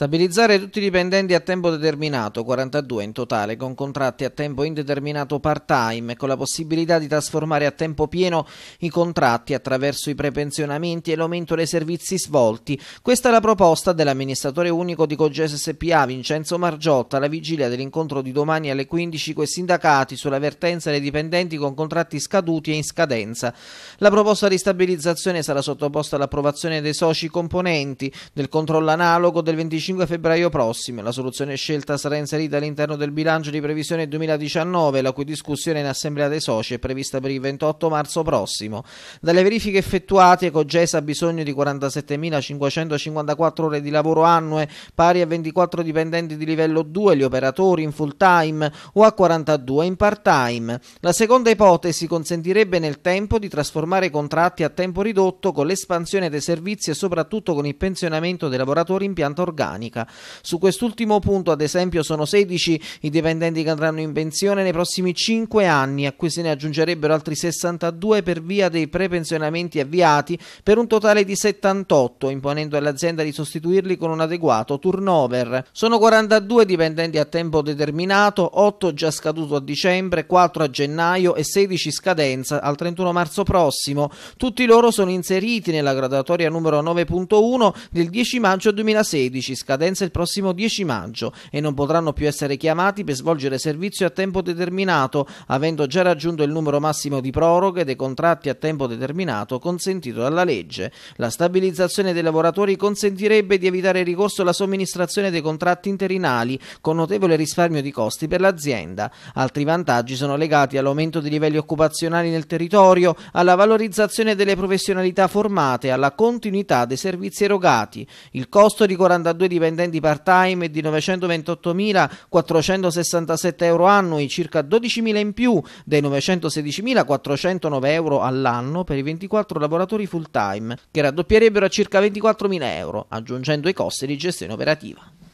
Stabilizzare tutti i dipendenti a tempo determinato, 42 in totale, con contratti a tempo indeterminato part-time e con la possibilità di trasformare a tempo pieno i contratti attraverso i prepensionamenti e l'aumento dei servizi svolti. Questa è la proposta dell'amministratore unico di Cogges SPA Vincenzo Margiotta alla vigilia dell'incontro di domani alle 15 i sindacati sulla vertenza dei dipendenti con contratti scaduti e in scadenza. La proposta di stabilizzazione sarà sottoposta all'approvazione dei soci componenti del controllo analogo del 25 25 febbraio prossimo. La soluzione scelta sarà inserita all'interno del bilancio di previsione 2019, la cui discussione in assemblea dei soci è prevista per il 28 marzo prossimo. Dalle verifiche effettuate, Cogesa ha bisogno di 47.554 ore di lavoro annue, pari a 24 dipendenti di livello 2, gli operatori in full time o a 42 in part time. La seconda ipotesi consentirebbe nel tempo di trasformare contratti a tempo ridotto con l'espansione dei servizi e soprattutto con il pensionamento dei lavoratori in pianta organica manica. Su quest'ultimo punto, ad esempio, sono 16 i dipendenti che andranno in pensione nei prossimi 5 anni, a cui se ne aggiungerebbero altri 62 per via dei prepensionamenti avviati, per un totale di 78, imponendo all'azienda di sostituirli con un adeguato turnover. Sono 42 dipendenti a tempo determinato, 8 già scaduto a dicembre, 4 a gennaio e 16 scadenza al 31 marzo prossimo. Tutti loro sono inseriti nella graduatoria numero 9.1 del 10 maggio 2016, scadenza il prossimo 10 maggio e non potranno più essere chiamati per svolgere servizio a tempo determinato, avendo già raggiunto il numero massimo di proroghe dei contratti a tempo determinato consentito dalla legge. La stabilizzazione dei lavoratori consentirebbe di evitare il ricorso alla somministrazione dei contratti interinali, con notevole risparmio di costi per l'azienda. Altri vantaggi sono legati all'aumento dei livelli occupazionali nel territorio, alla valorizzazione delle professionalità formate, alla continuità dei servizi erogati. Il costo di 42 di dipendenti part-time è di 928.467 euro annui, circa 12.000 in più dei 916.409 euro all'anno per i 24 lavoratori full-time, che raddoppierebbero a circa 24.000 euro, aggiungendo i costi di gestione operativa.